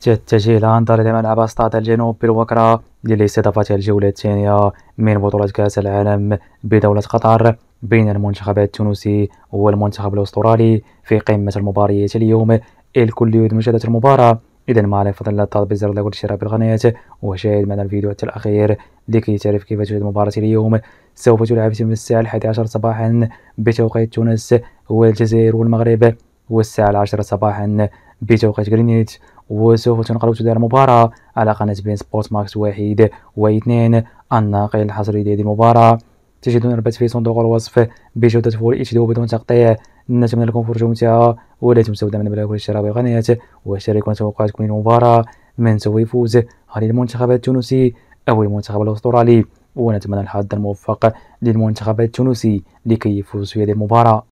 تتجه العنتر لملعب استاد الجنوب بالوكرة للاستضافة الجولة الثانية من بطولة كأس العالم بدولة قطر بين المنتخب التونسي والمنتخب الأسترالي في قمة المباريات اليوم الكل يريد مشاهدة المباراة إذا ما عليك فضل الضغط بزر لايك والاشتراك بالقناة وشاهد معنا الفيديو حتى الأخير لكي تعرف كيف تشاهد مباراة اليوم سوف تلعب في الساعة 11 صباحا بتوقيت تونس والجزائر والمغرب والساعة 10 صباحا بتوقيت غرينيتش وسوف تنقل تدار المباراة على قناة بين سبورت ماكس واحد واثنين الناقل الحصري لهذه المباراة تجدون الربط في صندوق الوصف بجودة فول اتش دي وبدون تقطيع نتمنى لكم فرجة ممتعة ولا تنسوا دعمنا بلايك الاشتراك بالقناة واشتركوا توقعات كل المباراة من سوف يفوز هل المنتخب التونسي أو المنتخب الأسترالي ونتمنى الحظ الموفق للمنتخب التونسي لكي يفوز في هذه المباراة